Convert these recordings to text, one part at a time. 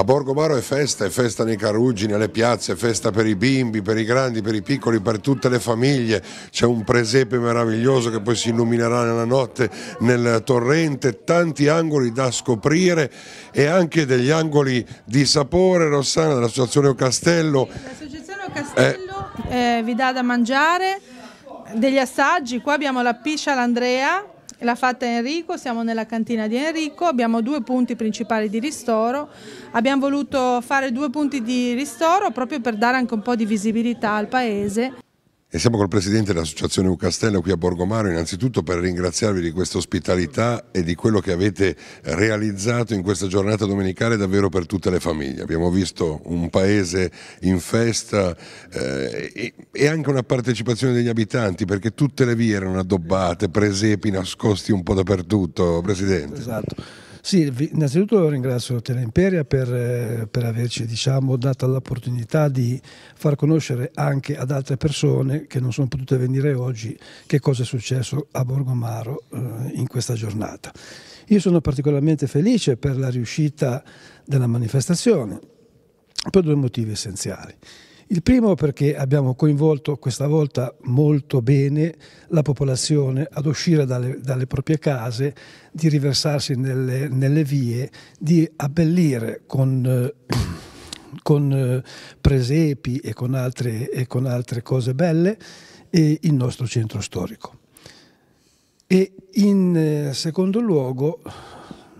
A Borgomaro è festa, è festa nei Caruggi, nelle piazze, è festa per i bimbi, per i grandi, per i piccoli, per tutte le famiglie. C'è un presepe meraviglioso che poi si illuminerà nella notte nel torrente, tanti angoli da scoprire e anche degli angoli di sapore, Rossana, dell'Associazione O Castello. L'Associazione O Castello eh, vi dà da mangiare degli assaggi, qua abbiamo la piscia all'Andrea L'ha fatta Enrico, siamo nella cantina di Enrico, abbiamo due punti principali di ristoro, abbiamo voluto fare due punti di ristoro proprio per dare anche un po' di visibilità al paese. E siamo col presidente dell'Associazione Ucastello qui a Borgomaro, innanzitutto per ringraziarvi di questa ospitalità e di quello che avete realizzato in questa giornata domenicale davvero per tutte le famiglie. Abbiamo visto un paese in festa eh, e, anche una partecipazione degli abitanti perché tutte le vie erano addobbate, presepi nascosti un po' dappertutto, presidente. Esatto. Sì, innanzitutto ringrazio Tele Imperia per, eh, per averci diciamo, data l'opportunità di far conoscere anche ad altre persone che non sono potute venire oggi che cosa è successo a Borgomaro eh, in questa giornata. Io sono particolarmente felice per la riuscita della manifestazione per due motivi essenziali. Il primo perché abbiamo coinvolto questa volta molto bene la popolazione ad uscire dalle, dalle proprie case, di riversarsi nelle, nelle vie, di abbellire con, eh, con eh, presepi e con, altre, e con altre cose belle il nostro centro storico. E in eh, secondo luogo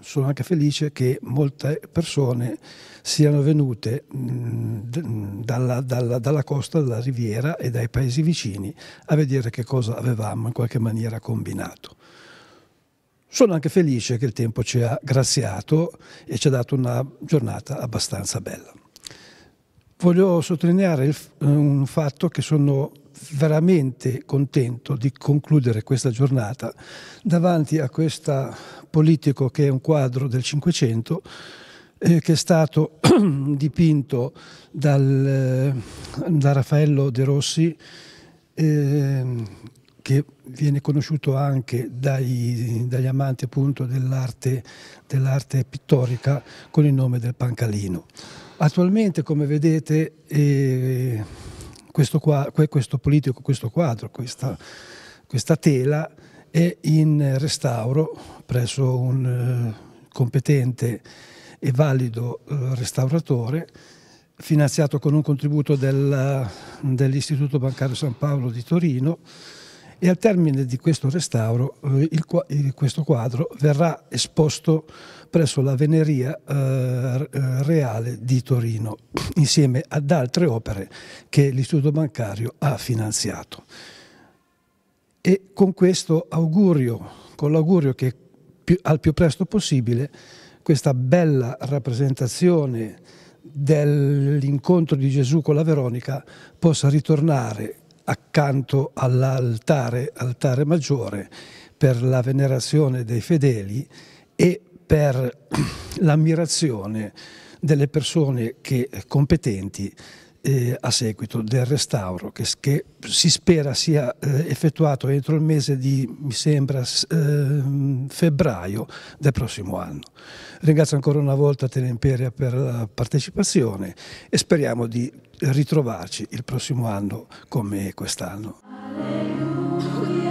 sono anche felice che molte persone siano venute mh, dalla, dalla, dalla, costa, dalla riviera e dai paesi vicini a vedere che cosa avevamo in qualche maniera combinato. Sono anche felice che il tempo ci ha graziato e ci ha dato una giornata abbastanza bella. Voglio sottolineare il, un fatto che sono veramente contento di concludere questa giornata davanti a questa politico che è un quadro del Cinquecento eh, che è stato dipinto dal, eh, da Raffaello De Rossi eh, che viene conosciuto anche dai, dagli amanti dell'arte dell pittorica con il nome del Pancalino. Attualmente, come vedete, eh, questo, qua, questo, politico, questo quadro, questa, questa tela è in restauro presso un eh, competente e valido eh, restauratore finanziato con un contributo del, dell'Istituto Bancario San Paolo di Torino e al termine di questo restauro eh, il, il, questo quadro verrà esposto presso la Veneria eh, Reale di Torino insieme ad altre opere che l'Istituto Bancario ha finanziato e con questo augurio, con l'augurio che più, al più presto possibile questa bella rappresentazione dell'incontro di Gesù con la Veronica possa ritornare accanto all'altare, altare maggiore, per la venerazione dei fedeli e per l'ammirazione delle persone che, competenti eh, a seguito del restauro che, che si spera sia eh, effettuato entro il mese di, mi sembra, eh, febbraio del prossimo anno. Ringrazio ancora una volta Imperia per la partecipazione e speriamo di ritrovarci il prossimo anno come quest'anno. Alleluia.